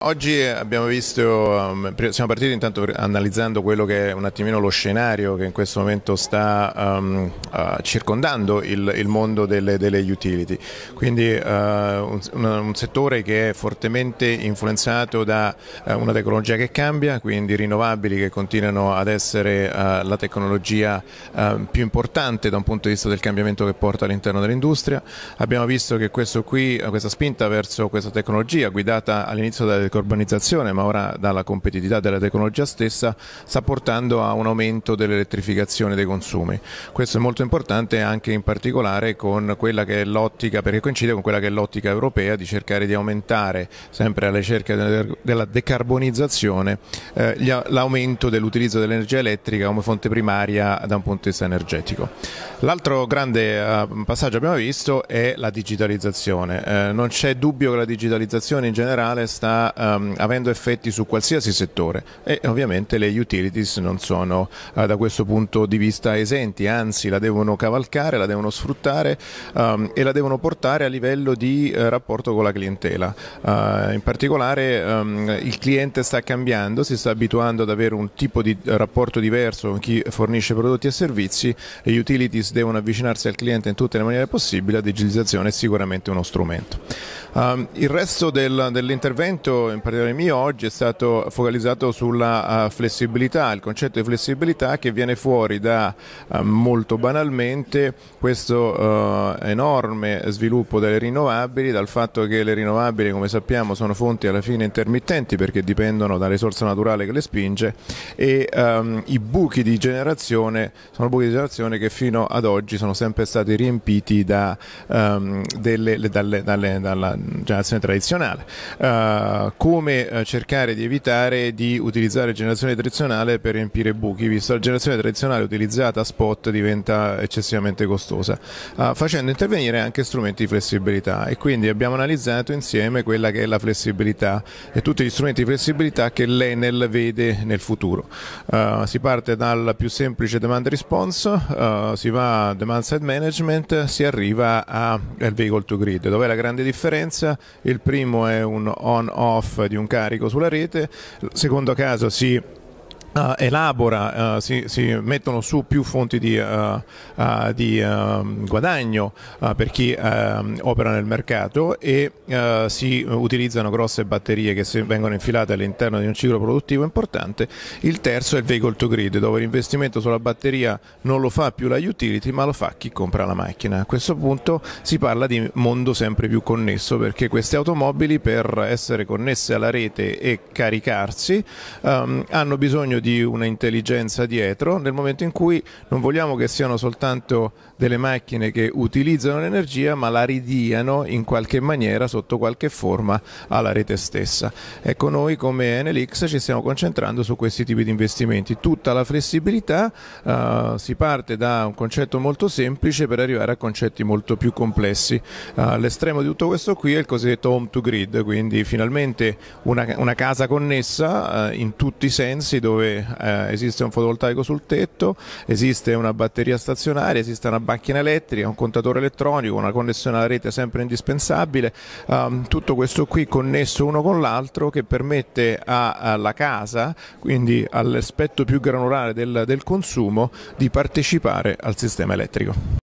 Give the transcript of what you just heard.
Oggi abbiamo visto, um, siamo partiti intanto analizzando quello che è un attimino lo scenario che in questo momento sta um, uh, circondando il, il mondo delle, delle, utility, quindi uh, un, un, settore che è fortemente influenzato da uh, una tecnologia che cambia, quindi rinnovabili che continuano ad essere uh, la tecnologia uh, più importante da un punto di vista del cambiamento che porta all'interno dell'industria. Abbiamo visto che qui, uh, questa spinta verso questa tecnologia guidata all'inizio da decarbonizzazione ma ora dalla competitività della tecnologia stessa sta portando a un aumento dell'elettrificazione dei consumi. Questo è molto importante anche in particolare con quella che è l'ottica, perché coincide con quella che è l'ottica europea di cercare di aumentare sempre alla ricerca della decarbonizzazione eh, l'aumento dell'utilizzo dell'energia elettrica come fonte primaria da un punto di vista energetico. L'altro grande eh, passaggio che abbiamo visto è la digitalizzazione. Eh, non c'è dubbio che la digitalizzazione in generale sta ehm, avendo effetti su qualsiasi settore e ovviamente le utilities non sono eh, da questo punto di vista esenti, anzi la devono cavalcare, la devono sfruttare ehm, e la devono portare a livello di eh, rapporto con la clientela. Eh, in particolare ehm, il cliente sta cambiando, si sta abituando ad avere un tipo di rapporto diverso con chi fornisce prodotti e servizi, le utilities devono avvicinarsi al cliente in tutte le maniere possibili, la digitalizzazione è sicuramente uno strumento. Um, il resto del, dell'intervento, in particolare mio oggi, è stato focalizzato sulla uh, flessibilità, il concetto di flessibilità che viene fuori da uh, molto banalmente questo uh, enorme sviluppo delle rinnovabili, dal fatto che le rinnovabili, come sappiamo, sono fonti alla fine intermittenti perché dipendono dalla risorsa naturale che le spinge e um, i buchi di generazione sono buchi di generazione che fino ad oggi sono sempre stati riempiti da, um, delle, dalle, dalle, dalla, generazione tradizionale, uh, come eh, cercare di evitare di utilizzare generazione tradizionale per riempire buchi, visto che la generazione tradizionale utilizzata a spot diventa eccessivamente costosa, uh, facendo intervenire anche strumenti di flessibilità e quindi abbiamo analizzato insieme quella che è la flessibilità e tutti gli strumenti di flessibilità che l'Enel vede nel futuro. Uh, si parte dal più semplice demand response, uh, si va a demand side management, si arriva al vehicle to grid, dove la grande differenza differenza. Il primo è un on-off di un carico sulla rete, il secondo caso si Uh, elabora, uh, si, si, mettono su più fonti di, uh, di ehm, guadagno per chi ehm, opera nel mercato e si utilizzano grosse batterie che vengono infilate all'interno di un ciclo produttivo importante. Il terzo è il vehicle to grid, dove l'investimento sulla batteria non lo fa più la utility, ma lo fa chi compra la macchina. A questo punto si parla di mondo sempre più connesso perché queste automobili per essere connesse alla rete e caricarsi um, hanno bisogno bisogno di una intelligenza dietro, nel momento in cui non vogliamo che siano soltanto delle macchine che utilizzano l'energia ma la ridiano in qualche maniera, sotto qualche forma, alla rete stessa. Ecco, noi come Enelix ci stiamo concentrando su questi tipi di investimenti. Tutta la flessibilità uh, si parte da un concetto molto semplice per arrivare a concetti molto più complessi. Uh, l'estremo di tutto questo qui è il cosiddetto home to grid, quindi finalmente una, una casa connessa uh, in tutti i sensi dove eh, esiste un fotovoltaico sul tetto, esiste una batteria stazionaria, esiste una macchina elettrica, un contatore elettronico, una connessione alla rete sempre indispensabile, um, tutto questo qui connesso uno con l'altro che permette a, alla casa, quindi all'aspetto più granulare del, del consumo, di partecipare al sistema elettrico.